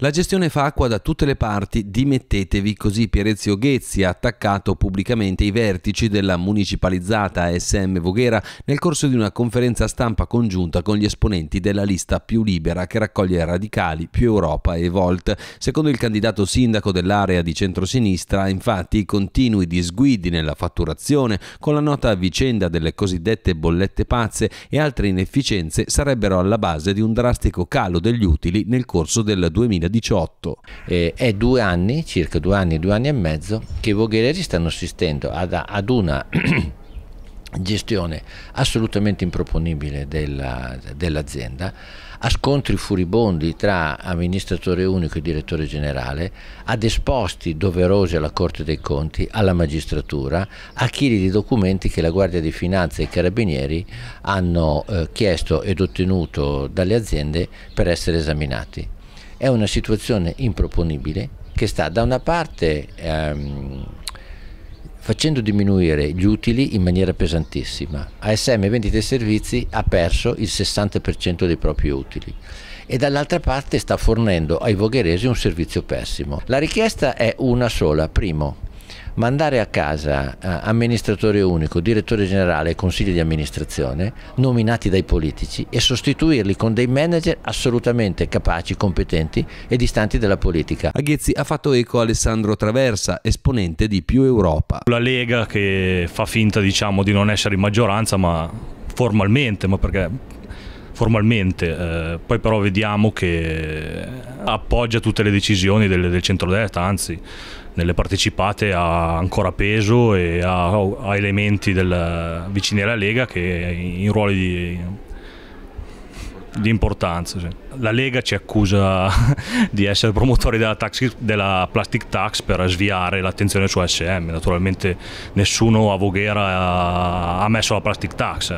La gestione fa acqua da tutte le parti, dimettetevi così Pierezio Ghezzi ha attaccato pubblicamente i vertici della municipalizzata SM Voghera nel corso di una conferenza stampa congiunta con gli esponenti della lista più libera che raccoglie radicali, più Europa e Volt. Secondo il candidato sindaco dell'area di centrosinistra, infatti, i continui disguidi nella fatturazione, con la nota vicenda delle cosiddette bollette pazze e altre inefficienze sarebbero alla base di un drastico calo degli utili nel corso del 2019 2018. Eh, è due anni, circa due anni, due anni e mezzo, che i vogheleri stanno assistendo ad, ad una gestione assolutamente improponibile della, dell'azienda, a scontri furibondi tra amministratore unico e direttore generale, ad esposti doverosi alla Corte dei Conti, alla magistratura, a chili di documenti che la Guardia di Finanza e i Carabinieri hanno eh, chiesto ed ottenuto dalle aziende per essere esaminati è una situazione improponibile che sta da una parte ehm, facendo diminuire gli utili in maniera pesantissima. ASM Vendite e Servizi ha perso il 60% dei propri utili e dall'altra parte sta fornendo ai vogheresi un servizio pessimo. La richiesta è una sola, primo, mandare a casa eh, amministratore unico, direttore generale e consigli di amministrazione nominati dai politici e sostituirli con dei manager assolutamente capaci, competenti e distanti dalla politica. Aghezzi ha fatto eco a Alessandro Traversa, esponente di Più Europa. La Lega che fa finta diciamo, di non essere in maggioranza ma formalmente, ma perché formalmente, eh, poi però vediamo che appoggia tutte le decisioni del, del centrodestra, anzi nelle partecipate ha ancora peso e ha, ha elementi del, vicini alla Lega che in ruoli di, di importanza. Sì. La Lega ci accusa di essere promotori della, tax, della plastic tax per sviare l'attenzione su SM, naturalmente nessuno a Voghera ha messo la plastic tax.